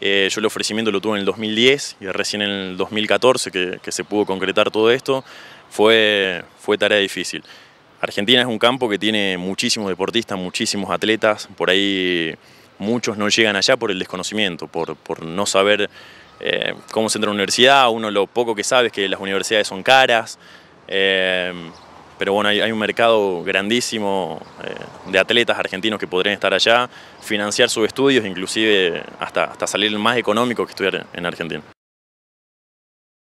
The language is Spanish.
Eh, yo el ofrecimiento lo tuve en el 2010 y recién en el 2014 que, se pudo concretar todo esto, fue, fue tarea difícil. Argentina es un campo que tiene muchísimos deportistas, muchísimos atletas, por ahí muchos no llegan allá por el desconocimiento, por, no saber eh, cómo se entra a una universidad, uno lo poco que sabe es que las universidades son caras, eh, pero bueno, hay, hay, un mercado grandísimo de atletas argentinos que podrían estar allá, financiar sus estudios, inclusive hasta, hasta salir más económico que estudiar en Argentina.